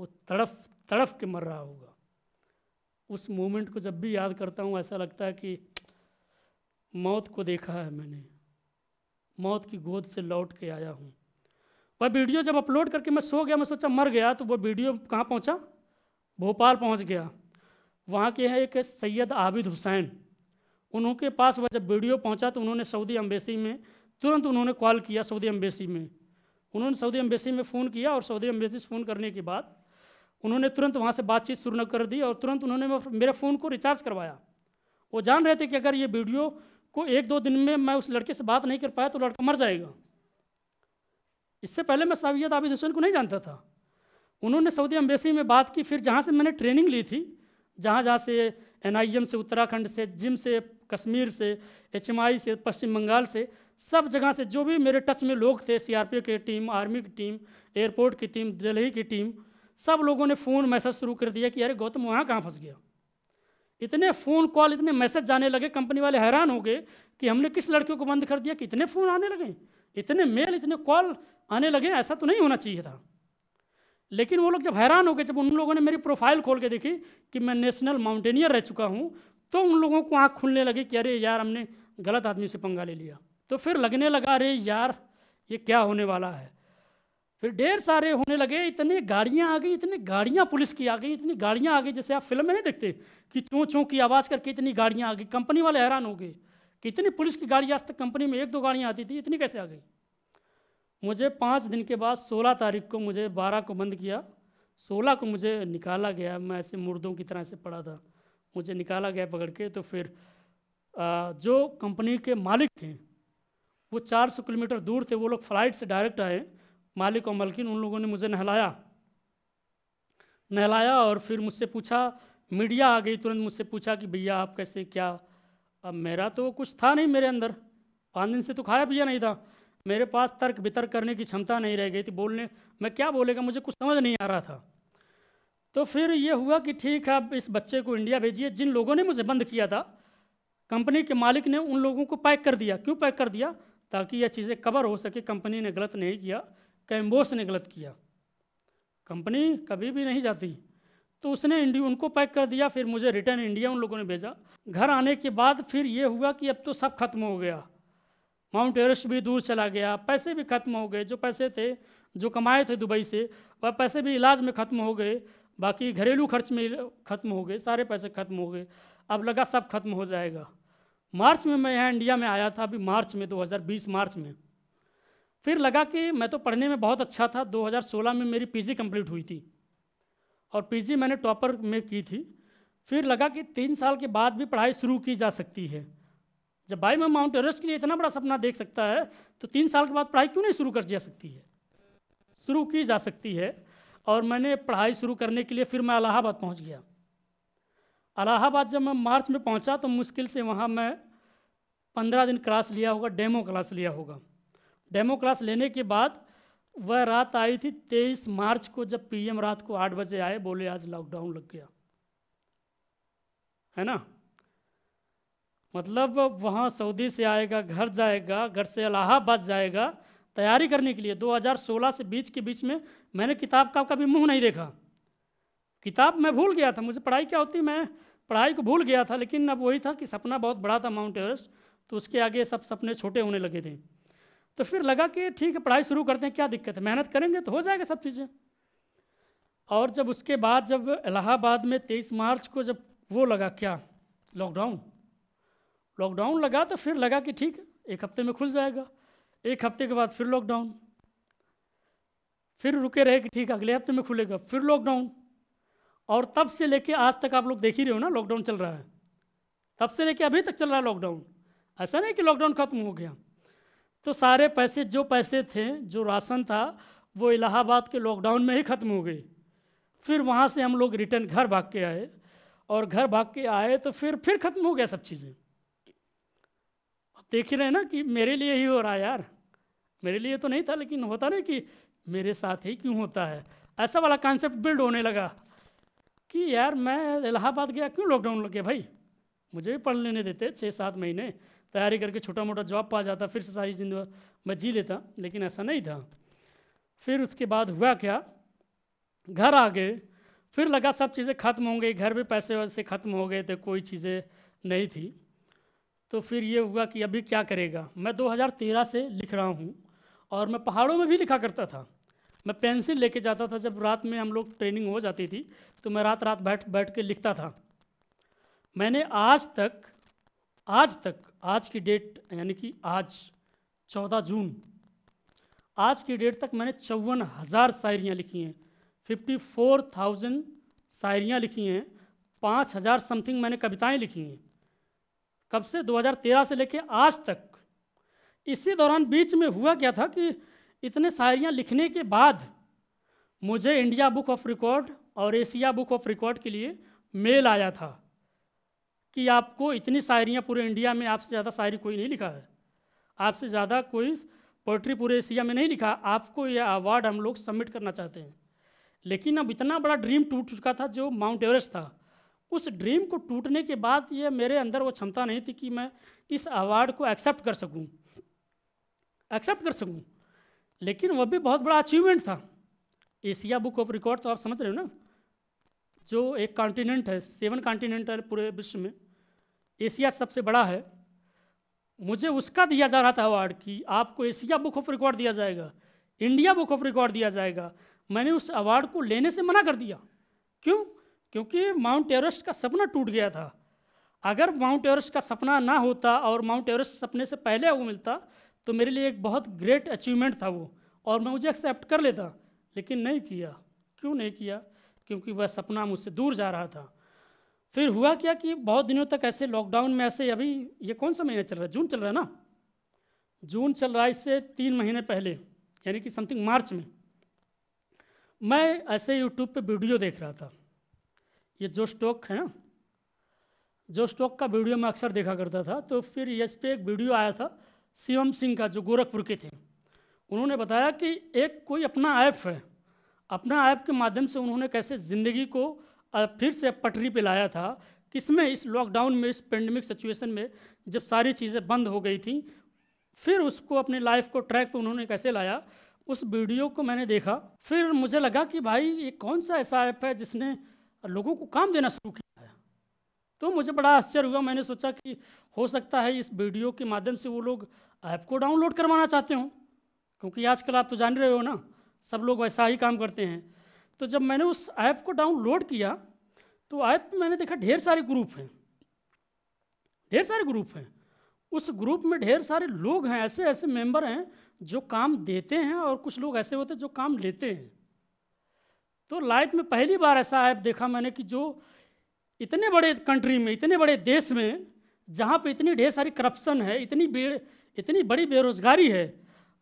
वो तड़फ तड़फ के मर रहा होगा उस मोमेंट को जब भी याद करता हूँ ऐसा लगता है कि मौत को देखा है मैंने मौत की गोद से लौट के आया हूँ वह वीडियो जब अपलोड करके मैं सो गया मैं सोचा मर गया तो वो वीडियो कहाँ पहुँचा भोपाल पहुँच गया वहाँ के हैं एक सैयद आबिद हुसैन उनके पास वह जब वीडियो पहुँचा तो उन्होंने सऊदी अम्बेसी में तुरंत उन्होंने कॉल किया सऊदी अम्बेसी में उन्होंने सऊदी अम्बेसी में फ़ोन किया और सऊदी अम्बेसी से फ़ोन करने के बाद उन्होंने तुरंत वहाँ से बातचीत शुरू कर दी और तुरंत उन्होंने मेरे फ़ोन को रिचार्ज करवाया वो जान रहे थे कि अगर ये वीडियो को एक दो दिन में मैं उस लड़के से बात नहीं कर पाया तो लड़का मर जाएगा इससे पहले मैं सैयद आबिद हुसैन को नहीं जानता था उन्होंने सऊदी अम्बेसी में बात की फिर जहाँ से मैंने ट्रेनिंग ली थी जहाँ जहाँ से एन से उत्तराखंड से जिम से कश्मीर से एच से पश्चिम बंगाल से सब जगह से जो भी मेरे टच में लोग थे सीआरपीएफ की टीम आर्मी की टीम एयरपोर्ट की टीम दिल्ली की टीम सब लोगों ने फ़ोन मैसेज शुरू कर दिया कि अरे गौतम वहाँ कहाँ फंस गया इतने फ़ोन कॉल इतने मैसेज जाने लगे कंपनी वाले हैरान हो गए कि हमने किस लड़के को बंद कर दिया कि इतने फ़ोन आने लगे इतने मेल इतने कॉल आने लगे ऐसा तो नहीं होना चाहिए था लेकिन वो लोग जब हैरान हो गए जब उन लोगों ने मेरी प्रोफाइल खोल के देखी कि मैं नेशनल माउंटेनियर रह चुका हूँ तो उन लोगों को आँख खुलने लगी कि अरे यार हमने गलत आदमी से पंगा ले लिया तो फिर लगने लगा अरे यार ये क्या होने वाला है फिर ढेर सारे होने लगे इतने गाड़ियाँ आ गई इतनी गाड़ियाँ पुलिस की आ गई इतनी गाड़ियाँ आ गई जैसे आप फिल्म में नहीं देखते कि चों चों की आवाज़ करके इतनी गाड़ियाँ आ गई कंपनी वाले हैरान हो गए कि इतनी पुलिस की गाड़ी आज तक कंपनी में एक दो गाड़ियाँ आती थी इतनी कैसे आ गई मुझे पाँच दिन के बाद सोलह तारीख को मुझे बारह को बंद किया सोलह को मुझे निकाला गया मैं ऐसे मुर्दों की तरह से पड़ा था मुझे निकाला गया पकड़ के तो फिर आ, जो कंपनी के मालिक थे वो चार सौ किलोमीटर दूर थे वो लोग फ्लाइट से डायरेक्ट आए मालिक और मलकिन उन लोगों ने मुझे नहलाया नहलाया और फिर मुझसे पूछा मीडिया आ गई तुरंत मुझसे पूछा कि भैया आप कैसे क्या अब मेरा तो कुछ था नहीं मेरे अंदर पाँच दिन से तो खाया पिया नहीं था मेरे पास तर्क वितर्क करने की क्षमता नहीं रह गई थी बोलने मैं क्या बोलेगा मुझे कुछ समझ नहीं आ रहा था तो फिर ये हुआ कि ठीक है आप इस बच्चे को इंडिया भेजिए जिन लोगों ने मुझे बंद किया था कंपनी के मालिक ने उन लोगों को पैक कर दिया क्यों पैक कर दिया ताकि यह चीज़ें कवर हो सके कंपनी ने गलत नहीं किया कैम्बोस ने गलत किया कंपनी कभी भी नहीं जाती तो उसने इंडिया उनको पैक कर दिया फिर मुझे रिटर्न इंडिया उन लोगों ने भेजा घर आने के बाद फिर ये हुआ कि अब तो सब खत्म हो गया माउंट एवरेस्ट भी दूर चला गया पैसे भी खत्म हो गए जो पैसे थे जो कमाए थे दुबई से वह पैसे भी इलाज में ख़त्म हो गए बाकी घरेलू खर्च में ख़त्म हो गए सारे पैसे ख़त्म हो गए अब लगा सब खत्म हो जाएगा मार्च में मैं यहाँ इंडिया में आया था अभी मार्च में 2020 मार्च में फिर लगा कि मैं तो पढ़ने में बहुत अच्छा था 2016 में मेरी पीजी कंप्लीट हुई थी और पीजी मैंने टॉपर में की थी फिर लगा कि तीन साल के बाद भी पढ़ाई शुरू की जा सकती है जब भाई मैं माउंट एवरेस्ट के लिए इतना बड़ा सपना देख सकता है तो तीन साल के बाद पढ़ाई क्यों नहीं शुरू कर जा सकती है शुरू की जा सकती है और मैंने पढ़ाई शुरू करने के लिए फिर मैं अलाहाबाद पहुँच गया अलाहाबाद जब मैं मार्च में पहुँचा तो मुश्किल से वहाँ मैं पंद्रह दिन क्लास लिया होगा डेमो क्लास लिया होगा डेमो क्लास लेने के बाद वह रात आई थी तेईस मार्च को जब पीएम रात को आठ बजे आए बोले आज लॉकडाउन लग गया है ना मतलब वहाँ सऊदी से आएगा घर जाएगा घर से इलाहाबाद जाएगा तैयारी करने के लिए 2016 से बीच के बीच में मैंने किताब का कभी मुंह नहीं देखा किताब मैं भूल गया था मुझे पढ़ाई क्या होती मैं पढ़ाई को भूल गया था लेकिन अब वही था कि सपना बहुत बड़ा था माउंट एवरेस्ट तो उसके आगे सब सपने छोटे होने लगे थे तो फिर लगा कि ठीक है पढ़ाई शुरू करते हैं क्या दिक्कत है मेहनत करेंगे तो हो जाएगा सब चीज़ें और जब उसके बाद जब इलाहाबाद में तेईस मार्च को जब वो लगा क्या लॉकडाउन लॉकडाउन लगा तो फिर लगा कि ठीक एक हफ्ते में खुल जाएगा एक हफ्ते के बाद फिर लॉकडाउन फिर रुके रहे कि ठीक अगले हफ्ते में खुलेगा फिर लॉकडाउन और तब से लेके आज तक आप लोग देख ही रहे हो ना लॉकडाउन चल रहा है तब से लेके अभी तक चल रहा है लॉकडाउन ऐसा नहीं कि लॉकडाउन ख़त्म हो गया तो सारे पैसे जो पैसे थे जो राशन था वो इलाहाबाद के लॉकडाउन में ही ख़त्म हो गए फिर वहाँ से हम लोग रिटर्न घर भाग के आए और घर भाग के आए तो फिर फिर ख़त्म हो गया सब चीज़ें देख ही रहे ना कि मेरे लिए ही हो रहा है यार मेरे लिए तो नहीं था लेकिन होता ना कि मेरे साथ ही क्यों होता है ऐसा वाला कॉन्सेप्ट बिल्ड होने लगा कि यार मैं इलाहाबाद गया क्यों लॉकडाउन लग गया भाई मुझे भी पढ़ लेने देते छः सात महीने तैयारी करके छोटा मोटा जॉब पा जाता फिर से सारी जिंदगी मैं जी लेता लेकिन ऐसा नहीं था फिर उसके बाद हुआ क्या घर आ गए फिर लगा सब चीज़ें खत्म हो गई घर भी पैसे वैसे ख़त्म हो गए थे तो कोई चीज़ें नहीं थी तो फिर ये हुआ कि अभी क्या करेगा मैं 2013 से लिख रहा हूँ और मैं पहाड़ों में भी लिखा करता था मैं पेंसिल लेके जाता था जब रात में हम लोग ट्रेनिंग हो जाती थी तो मैं रात रात बैठ बैठ के लिखता था मैंने आज तक आज तक आज की डेट यानी कि आज चौदह जून आज की डेट तक मैंने चौवन हज़ार शायरियाँ लिखी हैं फिफ्टी फोर थाउजेंड शायरियाँ लिखी हैं पाँच हज़ार समथिंग मैंने कविताएं लिखी हैं कब से 2013 से लेके आज तक इसी दौरान बीच में हुआ क्या था कि इतने शायरियाँ लिखने के बाद मुझे इंडिया बुक ऑफ रिकॉर्ड और एशिया बुक ऑफ रिकॉर्ड के लिए मेल आया था कि आपको इतनी शायरियाँ पूरे इंडिया में आपसे ज़्यादा शायरी कोई नहीं लिखा है आपसे ज़्यादा कोई पोइट्री पूरे एशिया में नहीं लिखा आपको यह अवार्ड हम लोग सबमिट करना चाहते हैं लेकिन अब इतना बड़ा ड्रीम टूट चुका था जो माउंट एवरेस्ट था उस ड्रीम को टूटने के बाद ये मेरे अंदर वो क्षमता नहीं थी कि मैं इस अवार्ड को एक्सेप्ट कर सकूं एक्सेप्ट कर सकूं लेकिन वह भी बहुत बड़ा अचीवमेंट था एशिया बुक ऑफ रिकॉर्ड तो आप समझ रहे हो ना जो एक कॉन्टिनेंट है सेवन कॉन्टिनेंट है पूरे विश्व में एशिया सबसे बड़ा है मुझे उसका दिया जा रहा था अवार्ड कि आपको एशिया बुक ऑफ रिकॉर्ड दिया जाएगा इंडिया बुक ऑफ रिकॉर्ड दिया जाएगा मैंने उस अवार्ड को लेने से मना कर दिया क्यों क्योंकि माउंट एवरेस्ट का सपना टूट गया था अगर माउंट एवरेस्ट का सपना ना होता और माउंट एवरेस्ट सपने से पहले वो मिलता तो मेरे लिए एक बहुत ग्रेट अचीवमेंट था वो और मैं मुझे एक्सेप्ट कर लेता लेकिन नहीं किया क्यों नहीं किया क्योंकि वह सपना मुझसे दूर जा रहा था फिर हुआ क्या कि बहुत दिनों तक ऐसे लॉकडाउन में ऐसे अभी ये कौन सा महीना चल रहा है जून चल रहा है ना जून चल रहा है इससे तीन महीने पहले यानी कि समथिंग मार्च में मैं ऐसे यूट्यूब पे वीडियो देख रहा था ये जो स्टोक है ना जो स्टोक का वीडियो मैं अक्सर देखा करता था तो फिर इस पे एक वीडियो आया था शिवम सिंह का जो गोरखपुर के थे उन्होंने बताया कि एक कोई अपना ऐप है अपना ऐप के माध्यम से उन्होंने कैसे ज़िंदगी को फिर से पटरी पे लाया था किसमें इस लॉकडाउन में इस पेंडेमिक सिचुएशन में जब सारी चीज़ें बंद हो गई थी फिर उसको अपने लाइफ को ट्रैक पर उन्होंने कैसे लाया उस वीडियो को मैंने देखा फिर मुझे लगा कि भाई ये कौन सा ऐसा ऐप है जिसने और लोगों को काम देना शुरू किया है तो मुझे बड़ा आश्चर्य हुआ मैंने सोचा कि हो सकता है इस वीडियो के माध्यम से वो लोग ऐप को डाउनलोड करवाना चाहते हों क्योंकि आजकल आप तो जान रहे हो ना सब लोग वैसा ही काम करते हैं तो जब मैंने उस ऐप को डाउनलोड किया तो ऐप में मैंने देखा ढेर सारे ग्रुप हैं ढेर सारे ग्रुप हैं उस ग्रुप में ढेर सारे लोग हैं ऐसे ऐसे मेंबर हैं जो काम देते हैं और कुछ लोग ऐसे होते हैं जो काम लेते हैं तो लाइफ में पहली बार ऐसा ऐप देखा मैंने कि जो इतने बड़े कंट्री में इतने बड़े देश में जहाँ पे इतनी ढेर सारी करप्शन है इतनी बे इतनी बड़ी बेरोज़गारी है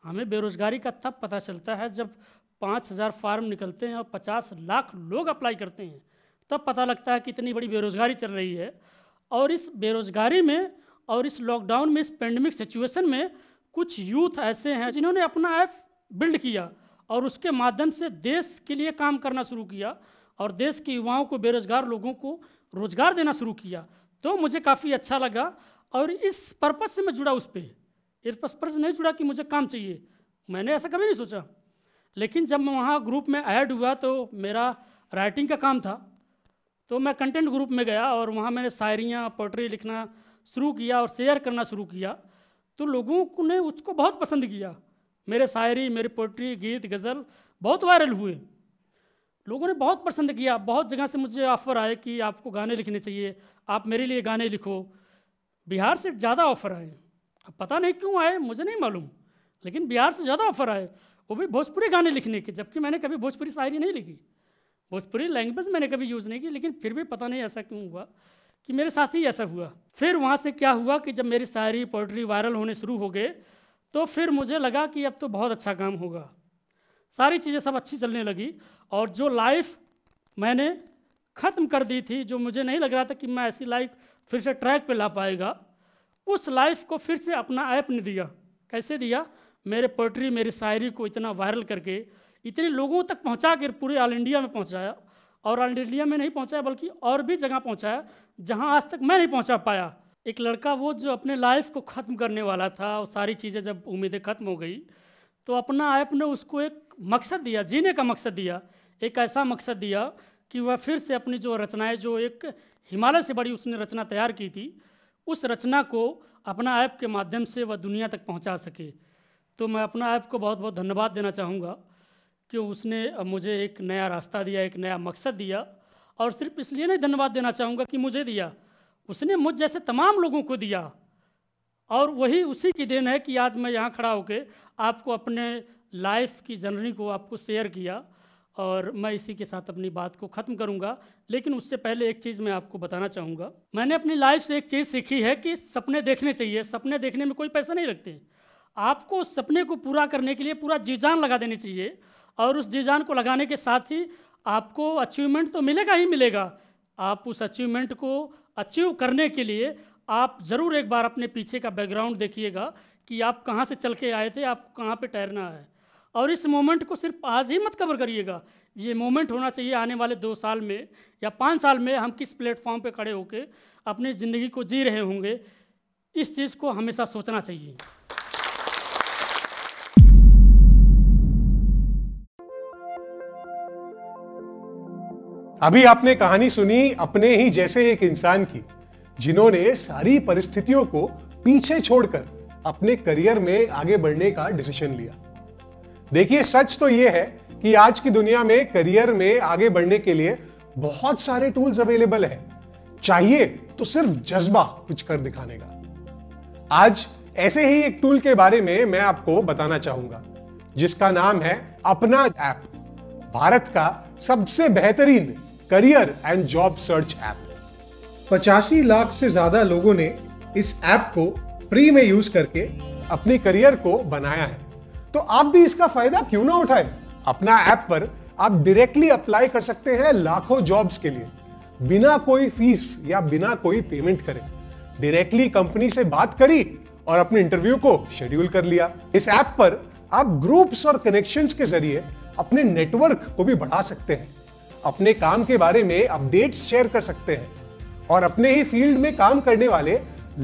हमें बेरोज़गारी का तब पता चलता है जब पाँच हज़ार फार्म निकलते हैं और पचास लाख लोग अप्लाई करते हैं तब पता लगता है कि इतनी बड़ी बेरोज़गारी चल रही है और इस बेरोज़गारी में और इस लॉकडाउन में इस पेंडेमिक सिचुएशन में कुछ यूथ ऐसे हैं जिन्होंने अपना ऐप बिल्ड किया और उसके माध्यम से देश के लिए काम करना शुरू किया और देश के युवाओं को बेरोजगार लोगों को रोजगार देना शुरू किया तो मुझे काफ़ी अच्छा लगा और इस पर्पज़ से मैं जुड़ा उस पर इस पर्पज़ से नहीं जुड़ा कि मुझे काम चाहिए मैंने ऐसा कभी नहीं सोचा लेकिन जब मैं वहाँ ग्रुप में ऐड हुआ तो मेरा राइटिंग का काम था तो मैं कंटेंट ग्रुप में गया और वहाँ मैंने शायरियाँ पोट्री लिखना शुरू किया और शेयर करना शुरू किया तो लोगों ने उसको बहुत पसंद किया मेरे शायरी मेरी पोइट्री गीत गज़ल बहुत वायरल हुए लोगों ने बहुत पसंद किया बहुत जगह से मुझे ऑफ़र आए कि आपको गाने लिखने चाहिए आप मेरे लिए गाने लिखो बिहार से ज़्यादा ऑफ़र आए अब पता नहीं क्यों आए मुझे नहीं मालूम लेकिन बिहार से ज़्यादा ऑफ़र आए वो भी भोजपुरी गाने लिखने के जबकि मैंने कभी भोजपुरी शायरी नहीं लिखी भोजपुरी लैंग्वेज मैंने कभी यूज़ नहीं की लेकिन फिर भी पता नहीं ऐसा क्यों हुआ कि मेरे साथ ही ऐसा हुआ फिर वहाँ से क्या हुआ कि जब मेरी शायरी पोइट्री वायरल होने शुरू हो गए तो फिर मुझे लगा कि अब तो बहुत अच्छा काम होगा सारी चीज़ें सब अच्छी चलने लगी और जो लाइफ मैंने ख़त्म कर दी थी जो मुझे नहीं लग रहा था कि मैं ऐसी लाइफ फिर से ट्रैक पे ला पाएगा उस लाइफ को फिर से अपना ऐप ने दिया कैसे दिया मेरे पोइट्री मेरी शायरी को इतना वायरल करके इतने लोगों तक पहुँचा कर पूरे ऑल इंडिया में पहुँचाया और ऑल इंडिया में नहीं पहुँचाया बल्कि और भी जगह पहुँचाया जहाँ आज तक मैं नहीं पहुँचा पाया एक लड़का वो जो अपने लाइफ को ख़त्म करने वाला था और सारी चीज़ें जब उम्मीदें ख़त्म हो गई तो अपना ऐप ने उसको एक मकसद दिया जीने का मकसद दिया एक ऐसा मकसद दिया कि वह फिर से अपनी जो रचनाएं जो एक हिमालय से बड़ी उसने रचना तैयार की थी उस रचना को अपना ऐप के माध्यम से वह दुनिया तक पहुंचा सके तो मैं अपना ऐप को बहुत बहुत धन्यवाद देना चाहूँगा कि उसने मुझे एक नया रास्ता दिया एक नया मकसद दिया और सिर्फ इसलिए नहीं धन्यवाद देना चाहूँगा कि मुझे दिया उसने मुझ जैसे तमाम लोगों को दिया और वही उसी की देन है कि आज मैं यहाँ खड़ा होकर आपको अपने लाइफ की जर्नी को आपको शेयर किया और मैं इसी के साथ अपनी बात को ख़त्म करूँगा लेकिन उससे पहले एक चीज़ मैं आपको बताना चाहूँगा मैंने अपनी लाइफ से एक चीज़ सीखी है कि सपने देखने चाहिए सपने देखने में कोई पैसा नहीं लगते आपको उस सपने को पूरा करने के लिए पूरा जीजान लगा देनी चाहिए और उस जीजान को लगाने के साथ ही आपको अचीवमेंट तो मिलेगा ही मिलेगा आप उस अचीवमेंट को अचीव करने के लिए आप ज़रूर एक बार अपने पीछे का बैकग्राउंड देखिएगा कि आप कहाँ से चल के आए थे आपको कहाँ पे ठहरना है और इस मोमेंट को सिर्फ आज ही मत कवर करिएगा ये मोमेंट होना चाहिए आने वाले दो साल में या पाँच साल में हम किस प्लेटफॉर्म पे खड़े होकर अपनी ज़िंदगी को जी रहे होंगे इस चीज़ को हमेशा सोचना चाहिए अभी आपने कहानी सुनी अपने ही जैसे एक इंसान की जिन्होंने सारी परिस्थितियों को पीछे छोड़कर अपने करियर में आगे बढ़ने का डिसीजन लिया देखिए सच तो यह है कि आज की दुनिया में करियर में आगे बढ़ने के लिए बहुत सारे टूल्स अवेलेबल है चाहिए तो सिर्फ जज्बा कुछ कर दिखाने का आज ऐसे ही एक टूल के बारे में मैं आपको बताना चाहूंगा जिसका नाम है अपना ऐप भारत का सबसे बेहतरीन career and job search app पचासी लाख से ज्यादा लोगों ने इस ऐप को फ्री में यूज करके अपने करियर को बनाया है तो आप भी इसका फायदा क्यों ना उठाए अपना ऐप पर आप डायरेक्टली अप्लाई कर सकते हैं लाखों जॉब्स के लिए बिना कोई फीस या बिना कोई पेमेंट करे डायरेक्टली कंपनी से बात करी और अपने इंटरव्यू को शेड्यूल कर लिया इस ऐप पर आप ग्रुप्स और कनेक्शंस के जरिए अपने नेटवर्क को भी बढ़ा सकते हैं अपने काम के बारे में अपडेट्स शेयर कर सकते हैं और अपने ही फील्ड में काम करने वाले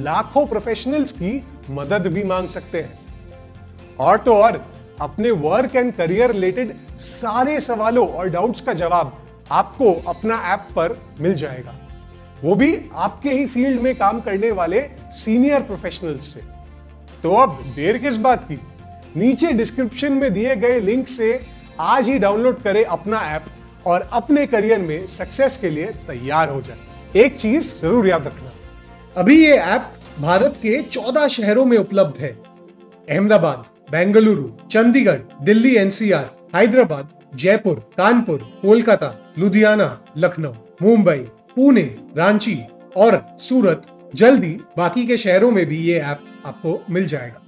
लाखों प्रोफेशनल्स की मदद भी मांग सकते हैं और तो और अपने वर्क एंड करियर रिलेटेड सारे सवालों और डाउट्स का जवाब आपको अपना ऐप पर मिल जाएगा वो भी आपके ही फील्ड में काम करने वाले सीनियर प्रोफेशनल्स से तो अब देर किस बात की नीचे डिस्क्रिप्शन में दिए गए लिंक से आज ही डाउनलोड करें अपना ऐप और अपने करियर में सक्सेस के लिए तैयार हो जाए एक चीज जरूर याद रखना अभी ये ऐप भारत के 14 शहरों में उपलब्ध है अहमदाबाद बेंगलुरु चंडीगढ़ दिल्ली एनसीआर हैदराबाद जयपुर कानपुर कोलकाता लुधियाना लखनऊ मुंबई पुणे रांची और सूरत जल्दी बाकी के शहरों में भी ये ऐप आपको मिल जाएगा